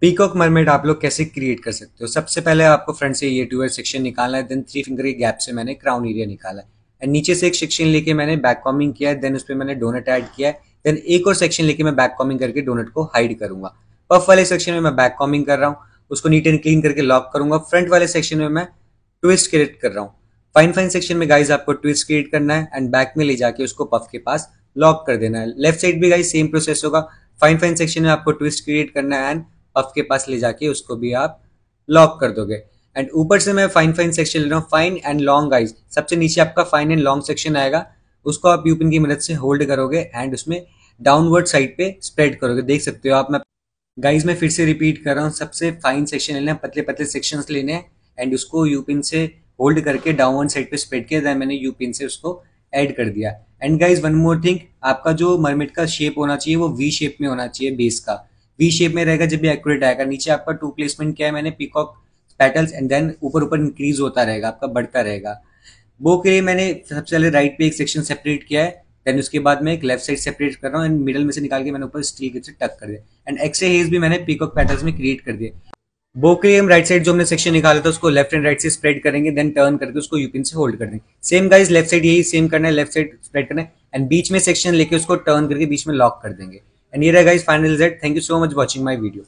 Peacock mermaid आप लोग कैसे क्रिएट कर सकते हो सबसे पहले आपको फ्रंट से ये ट्यूबर सेक्शन निकालना है देन थ्री फिंगर के गैप से मैंने क्राउन एरिया निकाला है एंड नीचे से एक सेक्शन लेके मैंने बैक कॉमिंग किया है देन उस पर मैंने डोनट ऐड किया है देन एक और सेक्शन लेके मैं बैक कॉमिंग करके डोनट को हाइड करूंगा पफ वाले सेक्शन में मैं बैक कॉमिंग कर रहा हूँ उसको नीट एंड क्लीन करके लॉक करूंगा फ्रंट वाले सेक्शन में मैं ट्विस्ट क्रिएट कर रहा हूँ फाइन फाइन सेक्शन में गाइज आपको ट्विस्ट क्रिएट करना है एंड बैक में ले जाके उसको पफ के पास लॉक कर देना है लेफ्ट साइड भी गाइज सेम प्रोसेस होगा फाइन फाइन सेक्शन में आपको ट्विस्ट क्रिएट करना है एंड पफ के पास ले जाके उसको भी आप लॉक कर दोगे एंड ऊपर से मैं फाइन फाइन सेक्शन ले रहा हूँ फाइन एंड लॉन्ग आइज सबसे नीचे आपका फाइन एंड लॉन्ग सेक्शन आएगा उसको आप यूपिन की मदद से होल्ड करोगे एंड उसमें डाउनवर्ड साइड पे स्प्रेड करोगे देख सकते हो आप मैं गाइज मैं फिर से रिपीट कर रहा हूँ सबसे फाइन सेक्शन लेना है पतले पतले सेक्शन लेने हैं एंड उसको यूपिन से होल्ड करके डाउनवर्ड साइड पे स्प्रेड किया मैंने यूपिन से उसको एड कर दिया and guys one more thing आपका जो मरमिट का शेप होना चाहिए वो वी शेप में होना चाहिए बेस का वी शेप में रहेगा जब भी एक्यूरेट आएगा नीचे आपका टू प्लेसमेंट क्या है मैंने पिकॉक पैटल्स एंड देन ऊपर ऊपर इंक्रीज होता रहेगा आपका बढ़ता रहेगा वो के लिए मैंने सबसे पहले राइट पे एक सेक्शन सेपरेट किया है देन उसके बाद मैं एक लेफ्ट साइड सेपरेट कर रहा हूँ एंड मिडल में से निकाल के मैंने ऊपर स्टील से टक कर दिया एंड एक्सरे हेज भी मैंने पिकॉक पैटल्स में क्रिएट कर दिया बो के लिए हम राइट साइड जो हमने सेक्शन निकाला था उसको लेफ्ट एंड राइट से स्प्रेड करेंगे देन टर्न करके उसको यूपिन से होल्ड कर देंगे सेम गाइज लेफ्ट साइड यही सेम करना है लेफ्ट साइड स्प्रेड करना है एंड बीच में सेक्शन लेके उसको टर्न करके बीच में लॉक कर देंगे And here guys, final is it. Thank you so much watching my video.